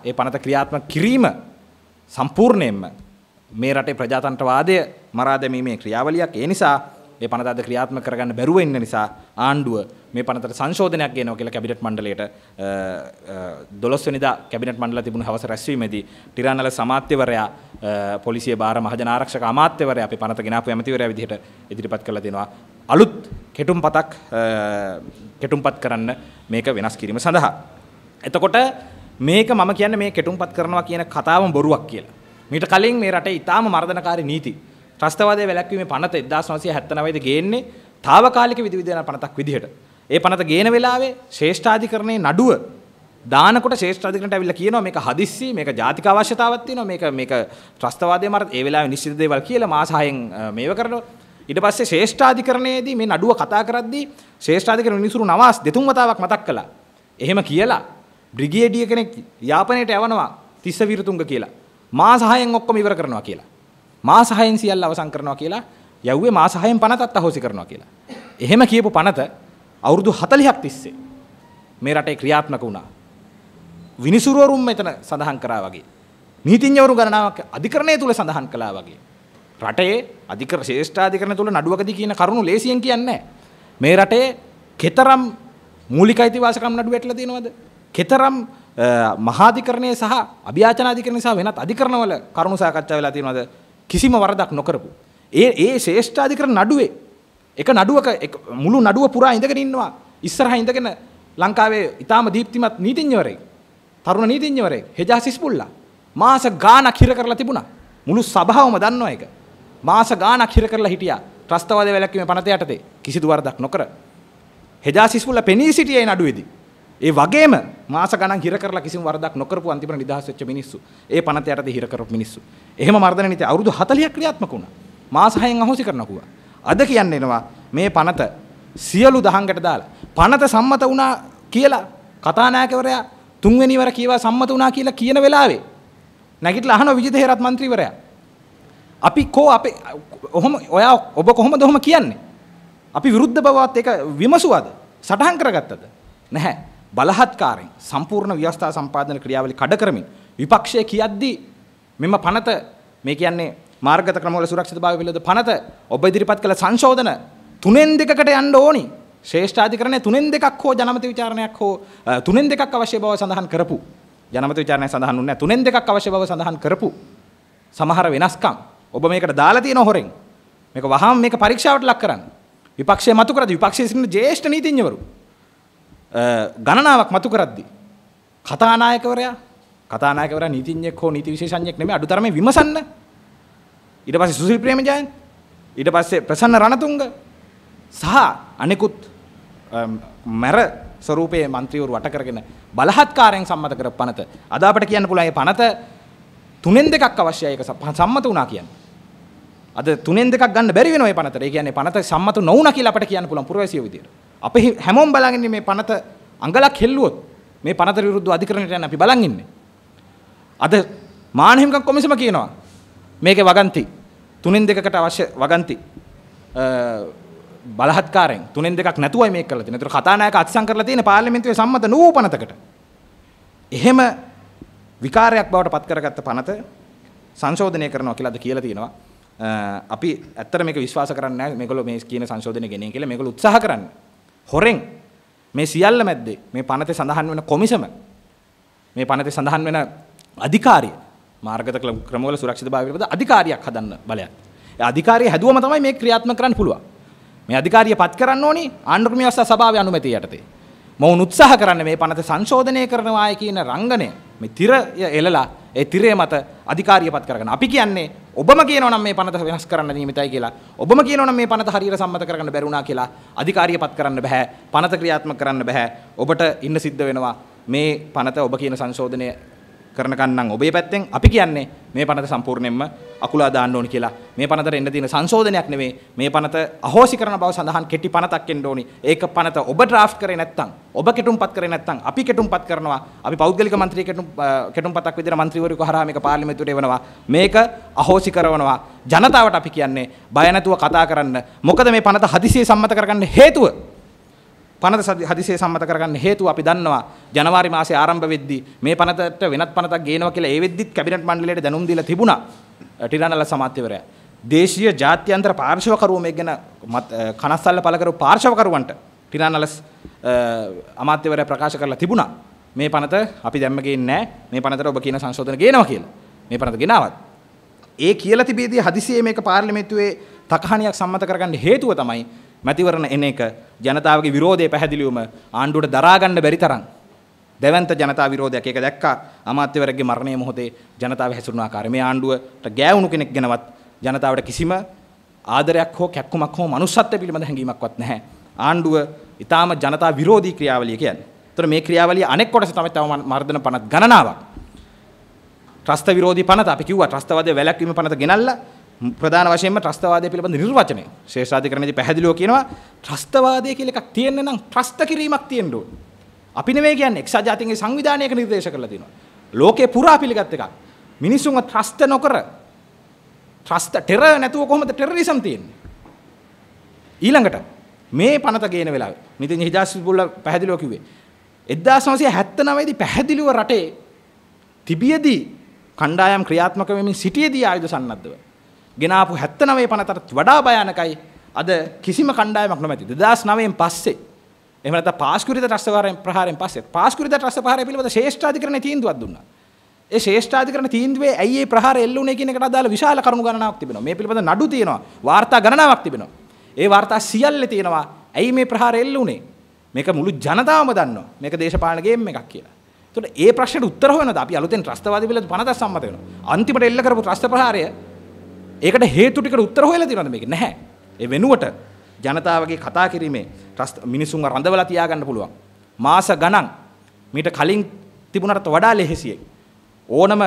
ඒ පනත ක්‍රියාත්මක කිරීම සම්පූර්ණයෙන්ම මේ රටේ ප්‍රජාතන්ත්‍රවාදය මරා දැමීමේ ක්‍රියාවලියක්. ඒ නිසා මේ පනත අද ක්‍රියාත්මක කරගන්න බැරුව ඉන්න නිසා ආණ්ඩුව මේ පනතට සංශෝධනයක් ගේනවා කියලා කැබිනට් මණ්ඩලයට 12 වෙනිදා කැබිනට් මණ්ඩල තිබුණු හවස රැස්වීමේදී ටිරානල සමාත්‍යවරයා පොලිසිය බාර මහජන ආරක්ෂක අමාත්‍යවරයා අපේ පනත ගෙනාපු ඇමතිවරයා විදිහට ඉදිරිපත් කරලා දෙනවා. අලුත් කෙටුම්පතක් කෙටුම්පත් කරන්න මේක වෙනස් කිරීම සඳහා. එතකොට මේක මම කියන්නේ මේ කෙටුම්පත් කරනවා කියන කතාවම බොරුවක් කියලා. මීට කලින් මේ රටේ ඊටාම මර්ධනකාරී නීති ත්‍රස්තවාදයේ වැළැක්වීමේ පනත 1979 ගේන්නේ తాවකාලික විධිවිධාන පනතක් විදිහට. ඒ පනත ගේන වෙලාවේ ශ්‍රේෂ්ඨාධිකරණයේ නඩුව දානකොට ශේෂ්ත්‍රාධිකරණයට ඇවිල්ලා කියනවා මේක හදිස්සි මේක ජාතික අවශ්‍යතාවක් තියෙනවා මේක මේක ත්‍රස්තවාදයේ මාර්ග ඒ වෙලාවේ නිශ්චිත දේවල් කියලා මාස 6න් මේව කරනවා ඊට පස්සේ ශේෂ්ඨාධිකරණයේදී මේ නඩුව කතා කරද්දී ශේෂ්ඨාධිකරණ මිනිසුරු නවාස් දෙතුන් වතාවක් මතක් කළා එහෙම කියලා බ්‍රිගේඩිය කෙනෙක් යාපනයට යවනවා තිස්ස විරතුංග කියලා. මා සහයෙන් ඔක්කොම ඉවර කරනවා කියලා. මා සහයෙන් සියල්ල අවසන් කරනවා කියලා යව්වේ මා සහයෙන් පනතත් අහෝසි කරනවා කියලා. එහෙම කියපු පනත අවුරුදු 40ක් තිස්සේ මේ රටේ ක්‍රියාත්මක වුණා. විනිසුරුවරුන් මෙතන සඳහන් කරා වගේ. නීතිඥවරු ගණනාවක් අධිකරණය තුල සඳහන් කළා වගේ. රටේ අධිකර ශ්‍රේෂ්ඨාධිකරණ තුල නඩුවකදී කියන කරුණු ලේසියෙන් කියන්නේ මේ රටේ කතරම් මූලික අයිතිවාසිකම් නඩුව ඇටලා තියෙනවද? කෙතරම් මහාධිකරණය සහ අභ්‍යාචනාධිකරණය සහ වෙනත් අධිකරණවල කරුණු සාකච්ඡා වෙලා තියෙනවද කිසිම වරදක් නොකරපු. ඒ ඒ ශ්‍රේෂ්ඨාධිකරණ නඩුවේ එක නඩුවක මුළු නඩුව පුරා ඉඳගෙන ඉන්නවා. ඉස්සරහා ඉඳගෙන ලංකාවේ ඊටාම දීප්තිමත් නීතිඥවරයෙක්. තරුණ නීතිඥවරයෙක් හෙජාස් ඉස්පුල්ලා මාස ගාණක් හිර කරලා තිබුණා. මුළු සභාවම දන්නවා ඒක. මාස ගාණක් හිර කරලා හිටියා. ත්‍රස්තවාද වැළැක්වීමේ පනත යටතේ කිසිදු වරදක් නොකර හෙජාස් ඉස්පුල්ලා පෙනී සිටියේ නඩුවේදී. ඒ වගේම මාස ගණන් හිර කරලා කිසිම වරදක් නොකරපු අන්තිමට නිදහස් වෙච්ච මිනිස්සු. ඒ පනත යටතේ හිර කරපු මිනිස්සු. එහෙම මර්ධන නීති අවුරුදු 40ක් ක්‍රියාත්මක වුණා. මාස 6න් අහෝසි කරන කුවා. අද කියන්නේ එනවා මේ පනත සියලු දහංගට දාලා පනත සම්මත වුණා කියලා කතානායකවරයා තුන්වෙනි වර කීවා සම්මත වුණා කියලා කියන වෙලාවේ නැගිටලා අහනවා විජිත හේරත් മന്ത്രിවරයා. අපි කෝ අපේ ඔහොම ඔයා ඔබ කොහොමද ඔහොම කියන්නේ? අපි විරුද්ධ බවත් ඒක විමසුවද? සටහන් කරගත්තද? නැහැ. බලහත්කාරයෙන් සම්පූර්ණ ව්‍යවස්ථා සම්පාදන ක්‍රියාවලිය කඩ කරමින් විපක්ෂය කියද්දී මෙම පනත මේ කියන්නේ මාර්ගත ක්‍රමවල සුරක්ෂිතභාවය පිළිබඳ පනත ඔබ ඉදිරිපත් කළ සංශෝධන තුනෙන් දෙකකට යන්න ඕනි. ශ්‍රේෂ්ඨාධිකරණය තුනෙන් දෙකක් හෝ ජනමත විචාරණයක් හෝ තුනෙන් දෙකක් අවශ්‍ය බව සඳහන් කරපු. ජනමත විචාරණය සඳහන් වුණේ තුනෙන් දෙකක් අවශ්‍ය බව සඳහන් කරපු. සමහර වෙනස්කම් ඔබ මේකට දාලා තියෙන හොරෙන් මේක වහාම මේක පරීක්ෂාවට ලක් කරන්න. විපක්ෂය මතු කරද විපක්ෂයේ සිටින ජ්‍යෙෂ්ඨ නීතිඥවරු ගණනාවක් මතු කරද්දී කතානායකවරයා කතානායකවරයා නීතිඥයෙක් හෝ නීති විශේෂඥයෙක් නෙමෙයි අඩුතරමේ විමසන්න ඊට පස්සේ සුසිල් ප්‍රේමජයන් ඊට පස්සේ ප්‍රසන්න රණතුංග සහ අනෙකුත් මර ස්වරූපයේ മന്ത്രിවරු වට කරගෙන බලහත්කාරයෙන් සම්මත කර පනත අද අපට කියන්න පුළුවන් මේ පනත තුනෙන් දෙකක් අවශ්‍යයි ඒක සම්මත වුණා කියන්නේ අද තුනෙන් දෙකක් ගන්න බැරි වෙනවා මේ පනතට. ඒ කියන්නේ පනත සම්මත නොවුණා කියලා අපට කියන්න පුළුවන් පුරවැසියෝ විදියට. අපි හැමෝම බලන් මේ පනත අඟලක් හෙල්ලුවොත් මේ පනත විරුද්ධව අධිකරණයට යන අපි බලන් ඉන්නේ. අද මානහිමිකම් කොමිසම කියනවා මේකේ වගන්ති තුනෙන් දෙකකට අවශ්‍ය වගන්ති බලහත්කාරයෙන් තුනෙන් දෙකක් නැතුවයි මේක කරලා තියෙන්නේ. ඒතර කතානායක අත්සන් කරලා තියෙන පාර්ලිමේන්තුවේ සම්මත නූ පනතකට. එහෙම විකාරයක් බවට පත් කරගත්ත පනත සංශෝධනය කරනවා කියලා අද කියලා තියෙනවා. අපි ඇත්තට මේක විශ්වාස කරන්නේ නැහැ මේගොල්ලෝ මේ කියන සංශෝධන ගෙනියන කියලා මේගොල්ලෝ උත්සාහ කරන්නේ. හොරෙන් මේ සියල්ල මැද්දේ මේ පනතේ සඳහන් වෙන කොමිසම මේ පනතේ සඳහන් වෙන අධිකාරිය මාර්ගත ක්‍රමවල සුරක්ෂිතභාවය පිළිබඳ අධිකාරියක් හදන්න බලයක්. ඒ අධිකාරිය හැදුවම තමයි මේ ක්‍රියාත්මක කරන්න පුළුවන්. මේ අධිකාරිය පත් කරන්න ඕනි ආණ්ඩුක්‍රම ව්‍යවස්ථා සභාවේ අනුමැතිය යටතේ. මොවුන් උත්සාහ කරන්නේ මේ පනත සංශෝධනය කරනවාය කියන රංගනය මේ තිරය එළලා ඒ තිරය මත අධිකාරිය පත් කරගන්න. අපි කියන්නේ ඔබම කියනවා නම් මේ පනත වෙනස් කරන්න නියමිතයි කියලා. ඔබම කියනවා නම් මේ පනත හරියට සම්මත කරගන්න බැරුණා කියලා. අධිකාරිය පත් කරන්න බෑ. පනත ක්‍රියාත්මක කරන්න බෑ. ඔබට ඉන්න සිද්ධ වෙනවා. මේ පනත ඔබ කියන සංශෝධනය කරනකන්නම් ඔබේ පැත්තෙන් අපි කියන්නේ මේ පනත සම්පූර්ණයෙන්ම අකුලා දාන්න ඕනි කියලා. මේ පනතට එන්න තියෙන සංශෝධනයක් නෙවෙයි. මේ පනත අහෝසි කරන බව සඳහන් කෙටි පනතක් එන්න ඕනි. ඒක පනත ඔබ ඩ්‍රාෆ්ට් කරේ නැත්නම්, ඔබ කෙටුම්පත් කරේ නැත්නම් අපි කෙටුම්පත් කරනවා. අපි පෞද්ගලික මන්ත්‍රී කෙටුම් කෙටුම්පතක් විදිහට මන්ත්‍රීවරයෙකු හරහා මේක පාර්ලිමේන්තුවට එවනවා. මේක අහෝසි කරනවා. ජනතාවට අපි කියන්නේ බය නැතුව කතා කරන්න. මොකද මේ පනත හදිසියේ සම්මත කරගන්න හේතුව පනත හදිසියේ සම්මත කරගන්න හේතුව අපි දන්නවා ජනවාරි මාසේ ආරම්භ වෙද්දී මේ පනතට වෙනත් පනතක් ගේනවා කියලා ඒ වෙද්දිත් කැබිනට් මණ්ඩලයට දැනුම් දීලා තිබුණා ටිරානල සමාජ්‍යවරයා. දේශීය ජාත්‍යන්තර පාර්ශවකරුවෝ මේ ගැන කනස්සල්ල පළ කරපු පාර්ශවකරුවන්ට ටිරානල අමාත්‍යවරයා ප්‍රකාශ කරලා තිබුණා. මේ පනත අපි දැම්ම ගේන්නේ නැහැ. මේ පනතට ඔබ කියන සංශෝධන ගේනවා කියලා. මේ පනත ගෙනාවත්. ඒ කියලා තිබීදී හදිසියේ මේක පාර්ලිමේන්තුවේ තකහණියක් සම්මත කරගන්න හේතුව තමයි මැතිවරණ එන එක ජනතාවගේ විරෝධය පැහැදිලිවම ආණ්ඩුවට දරාගන්න බැරි තරම් දැවන්ත ජනතා විරෝධයක් ඒක දැක්කා අමාත්‍යවරගේ මරණය මොහොතේ ජනතාව හැසිරුණු ආකාරය මේ ආණ්ඩුවට ගෑවුණු කෙනෙක් ගැනවත් ජනතාවට කිසිම ආදරයක් හෝ කැක්කුමක් හෝ මනුස්සත්වය පිළිබඳ හැඟීමක්වත් නැහැ ආණ්ඩුව ඊටාම ජනතා විරෝධී ක්‍රියාවලිය කියන්නේ. ඒතර මේ ක්‍රියාවලිය අනෙක් කොටස තමයි තව මර්ධන පනත් ගණනාවක්. ත්‍රස්ත විරෝධී පනත අපි කිව්වා ත්‍රස්තවාදයේ වැළැක්වීම පනත ගෙනල්ලා ප්‍රධාන වශයෙන්ම ත්‍රස්තවාදය පිළිබඳ නිර්වචනය ශේෂාධිකරණයේදී පැහැදිලිව කියනවා ත්‍රස්තවාදය කියලා එකක් තියෙන්න නම් ත්‍රස්ත කිරීමක් තියෙන්න ඕන. අපි නෙමෙයි කියන්නේ එක්සත් ජාතීන්ගේ සංවිධානයක නිර්දේශ කරලා තියෙනවා. ලෝකේ පුරා පිළිගත් එකක්. මිනිසුන්ව ත්‍රස්ත නොකර ත්‍රස්ත ටෙරර් නැතුව කොහොමද ටෙරරිසම් තියෙන්නේ? ඊළඟට මේ පනත ගේන වෙලාවේ නිතින් හිජාසිබුල්ලා පැහැදිලිව කිව්වේ 1979 දී පැහැදිලිව රටේ තිබියදී කණ්ඩායම් ක්‍රියාත්මක වෙමින් සිටියේදී ආයුධ සන්නද්ධව ගෙනාපු 79 පනතට වඩා භයානකයි අද කිසිම කණ්ඩායමක් නොමැති 2009න් පස්සේ එහෙම නැත්නම් පාස්කුරිත රස්සකාරයෙන් ප්‍රහාරයෙන් පස්සේ පාස්කුරිත රස්සපහාරය පිළිබඳ ශ්‍රේෂ්ඨාධිකරණයේ තීන්දුවක් දුන්නා. ඒ ශ්‍රේෂ්ඨාධිකරණ තීන්දුවේ ඇයි මේ ප්‍රහාරය එල්ලුනේ කියන එකට අදාළ විශාල කරුණු ගණනාවක් තිබෙනවා. මේ පිළිබඳ නඩු තියෙනවා. වාර්තා ගණනාවක් තිබෙනවා. ඒ වාර්තා සියල්ලේ තියෙනවා ඇයි මේ ප්‍රහාරය එල්ලුනේ? මේක මුළු ජනතාවම දන්නවා. මේක දේශපාලන ගේම් එකක් කියලා. එතකොට ඒ ප්‍රශ්නෙට උත්තර හොයනද අපි අලුතෙන් ත්‍රස්තවාදී පිළිබඳ පනත සම්මත වෙනවා. අන්තිමට එල්ල කරපු ත්‍රස්ත ප්‍රහාරය ඒකට හේතු ටිකට උත්තර හොයලා තියෙනවද මේක? නැහැ. ඒ වෙනුවට ජනතාවගේ කතා කිරීමේ මිනිසුන්ව රඳවලා තියාගන්න පුළුවන්. මාස ගණන් මීට කලින් තිබුණට වඩා ලෙහෙසියි. ඕනම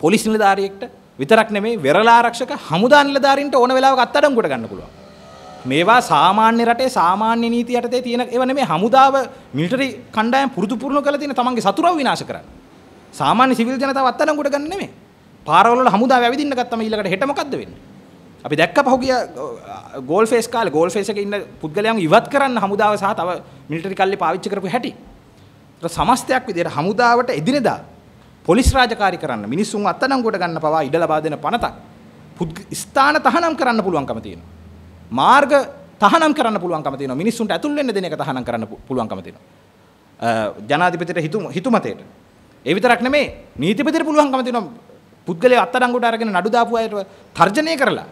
පොලිස් නිලධාරියෙක්ට විතරක් නෙමේ වෙරලා ආරක්ෂක හමුදා නිලධාරීන්ට ඕන වෙලාවක අත්අඩංගුවට ගන්න පුළුවන්. මේවා සාමාන්‍ය රටේ සාමාන්‍ය නීති යටතේ තියෙන ඒවා නෙමේ හමුදාව මිලිටරි කණ්ඩායම් පුරුදු පුහුණු කරලා තියෙන තමන්ගේ සතුරව විනාශ කරන්නේ. සාමාන්‍ය සිවිල් ජනතාව අත්අඩංගුවට ගන්න නෙමේ. පාරවල් වල හමුදාව ඇවිදින්න ගත්තම ඊළඟට හෙට මොකද්ද වෙන්නේ? අපි දැක්ක පහුගිය ගෝල් ෆේස් කාලේ ගෝල් ෆේස් එකේ ඉන්න පුද්ගලයන් ඉවත් කරන්න හමුදාව සහ තව මිලිටරි කල්ලි පාවිච්චි කරපු හැටි. ඒක සමස්තයක් විදිහට හමුදාවට එදිනෙදා පොලිස් රාජකාරී කරන්න මිනිස්සුන් අත්අඩංගුවට ගන්න පවා ඉඩ ලබා දෙන පනතක් ස්ථාන තහනම් කරන්න පුළුවන්කම තියෙනවා. මාර්ග තහනම් කරන්න පුළුවන්කම තියෙනවා. මිනිස්සුන්ට ඇතුල් වෙන්න දෙන එක තහනම් කරන්න පුළුවන්කම තියෙනවා. ජනාධිපතිට හිතුමතයට. ඒ විතරක් නෙමේ නීතිපතිට පුළුවන්කම තියෙනවා පුද්ගලයා අත්අඩංගුවට අරගෙන නඩු දාපු අයට තර්ජනය කරලා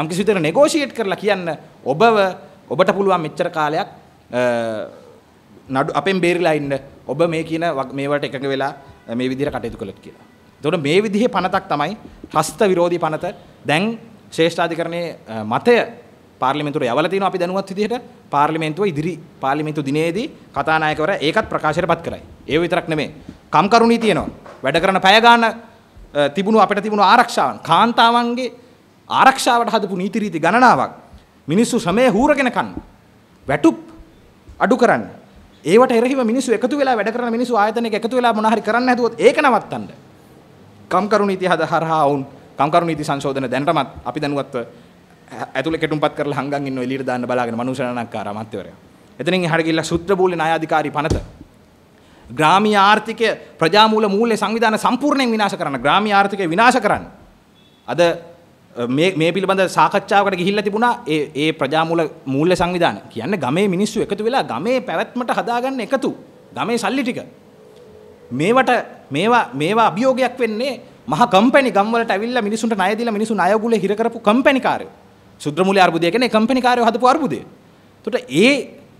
යම්කිසි විදිහට නෙගෝෂিয়েට් කරලා කියන්න ඔබව ඔබට පුළුවන් මෙච්චර කාලයක් නඩු අපෙන් බේරිලා ඉන්න ඔබ මේ කියන මේවට එකඟ වෙලා මේ විදිහට කටයුතු කළොත් කියලා. එතකොට මේ විදිහේ පනතක් තමයි හස්ත විරෝධී පනත දැන් ශ්‍රේෂ්ඨාධිකරණයේ මතය පාර්ලිමේන්තුවට යවලා තිනවා අපි දැනුවත් විදිහට පාර්ලිමේන්තුව ඉදිරි පාර්ලිමේන්තු දිනේදී කතානායකවරයා ඒකත් ප්‍රකාශයට පත් කරයි. ඒ විතරක් නෙමෙයි. කම්කරුණී තියෙනවා. වැඩ කරන පැය ගන්න තිබුණු අපිට තිබුණු ආරක්ෂාවන් කාන්තාවන්ගේ ආරක්ෂාවට හදපු නීති රීති ගණනාවක් මිනිස්සු ශ්‍රමය හූරගෙන කන්න වැටුප් අඩු කරන්න ඒවට එරෙහිව මිනිස්සු එකතු වෙලා වැඩ කරන මිනිස්සු ආයතනයක එකතු වෙලා මොනවා හරි කරන්න හැදුවොත් ඒක නවත්තන්න කම්කරු නීති හද හරහා වුන් කම්කරු නීති සංශෝධන දැනටමත් අපි දැනුවත්ව ඇතුළේ කෙටුම්පත් කරලා හංගන් ඉන්න එළියට දාන්න බලාගෙන මනුෂ්‍යනානක්කාර අමාත්‍යවරයා එතනින් එහාට ගිහිල්ලා සුත්‍ර බූලේ න්‍යායාධිකාරී පනත ග්‍රාමීය ආර්ථිකය ප්‍රජාමූල මූල්‍ය සංවිධාන සම්පූර්ණයෙන් විනාශ කරන්න ග්‍රාමීය ආර්ථිකය විනාශ කරන්න අද මේ මේ පිළිබඳ සාකච්ඡාවකට ගිහිල්ලා තිබුණා ඒ ඒ ප්‍රජාමූල මූල්‍ය සංවිධාන කියන්නේ ගමේ මිනිස්සු එකතු වෙලා ගමේ පැවැත්මට හදාගන්න එකතු ගමේ සල්ලි ටික මේවට මේවා මේවා අභියෝගයක් වෙන්නේ මහ කම්පැනි ගම්වලට ඇවිල්ලා මිනිසුන්ට ණය දීලා මිනිසු ණය ගුලේ හිර කරපු කම්පැනි කාර්යෝ සුද්‍ර මූල්‍ය අර්බුදය කියන්නේ කම්පැනි කාර්යෝ හදපු අර්බුදය එතකොට ඒ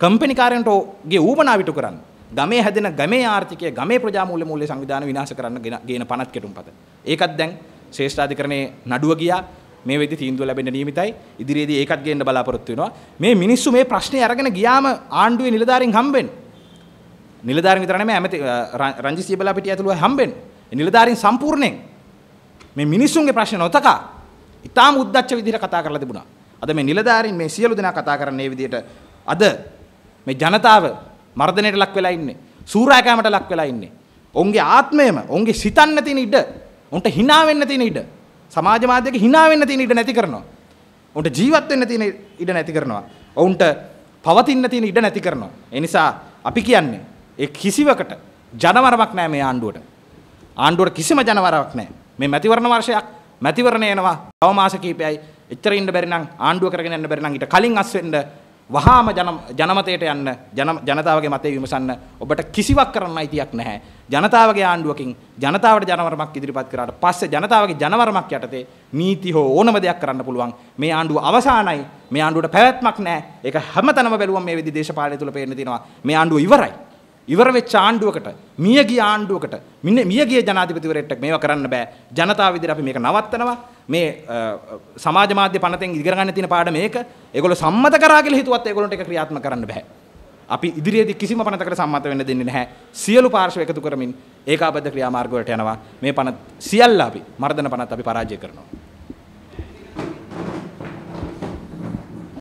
කම්පැනි කාර්යන්ට ගේ ඌමනාව ඉටු කරන්නේ ගමේ හැදෙන ගමේ ආර්ථිකය ගමේ ප්‍රජාමූල්‍ය මූල්‍ය සංවිධාන විනාශ කරන්න ගේන පනත් කෙටුම්පත. ඒකත් දැන් ශේෂ්ඨාධිකරණයේ නඩුව ගියා. මේ වෙද්දි තීන්දුව ලැබෙන්න නියමිතයි. ඉදිරියේදී ඒකත් ගේන්න බලාපොරොත්තු වෙනවා. මේ මිනිස්සු මේ ප්‍රශ්නේ අරගෙන ගියාම ආණ්ඩුවේ නිලධාරීන් හම්බෙන්න. නිලධාරීන් විතර නෙමෙයි ඇමති රංජි සියබලා පිටිය ඇතුළුව හම්බෙන්න. නිලධාරීන් සම්පූර්ණයෙන් මේ මිනිස්සුන්ගේ ප්‍රශ්න නොතකා ඉතාම උද්දච්ච විදිහට කතා කරලා තිබුණා. අද මේ නිලධාරීන් මේ සියලු දෙනා කතා කරන්නේ මේ විදිහට අද මේ ජනතාව මර්ධනයට ලක් වෙලා ඉන්නේ. සූරාකෑමට ලක් වෙලා ඉන්නේ. ඔවුන්ගේ ආත්මයම ඔවුන්ගේ සිතන්න තියෙන ඉඩ, උන්ට hina වෙන්න තියෙන ඉඩ, සමාජ මාධ්‍යයක hina වෙන්න තියෙන ඉඩ නැති කරනවා. උන්ට ජීවත් වෙන්න තියෙන ඉඩ නැති කරනවා. ඔවුන්ට පවතින්න තියෙන ඉඩ නැති කරනවා. ඒ නිසා අපි කියන්නේ ඒ කිසිවකට ජනවරමක් නැහැ මේ ආණ්ඩුවට. ආණ්ඩුවට කිසිම ජනවරමක් නැහැ. මේ මැතිවරණ වර්ෂයක් මැතිවරණ එනවා. තව මාස කිහිපයයි. එච්චර ඉන්න බැරි නම් ආණ්ඩුව කරගෙන යන්න බැරි නම් ඊට කලින් අස් වෙන්න වහාම ජනමතයට යන්න ජනතාවගේ මතය විමසන්න ඔබට කිසිවක් කරන්න අයිතියක් නැහැ. ජනතාවගේ ආණ්ඩුවකින් ජනතාවට ජනවරමක් ඉදිරිපත් කරාට පස්සේ ජනතාවගේ ජනවරමක් යටතේ නීති හෝ ඕනම දෙයක් කරන්න පුළුවන්. මේ ආණ්ඩුව අවසానයි. මේ ආණ්ඩුවට පැවැත්මක් නැහැ. ඒක හැමතැනම බැලුවම මේ විදි දේශපාලනය තුල පේන්න තියෙනවා. මේ ආණ්ඩුව ඉවරයි. ඉවර වෙච්ච ආණ්ඩුවකට මියගිය ආණ්ඩුවකට මියගිය ජනාධිපතිවරයෙක්ට මේවා කරන්න බෑ. ජනතාව විදිහට අපි මේක නවත්තනවා. මේ සමාජ මාධ්‍ය පනතෙන් ඉගෙනගන්න තියෙන පාඩම මේක. ඒගොල්ලෝ සම්මත කරා කියලා හිතුවත් ඒගොල්ලන්ට ඒක ක්‍රියාත්මක කරන්න බෑ. අපි ඉදිරියේදී කිසිම පනතකට සම්මත වෙන්න දෙන්නේ නැහැ. සියලු පාර්ශ්ව එකතු කරමින් ඒකාබද්ධ ක්‍රියාමාර්ග වලට යනවා. මේ පනත සියල්ල අපි මර්ධන පනත අපි පරාජය කරනවා.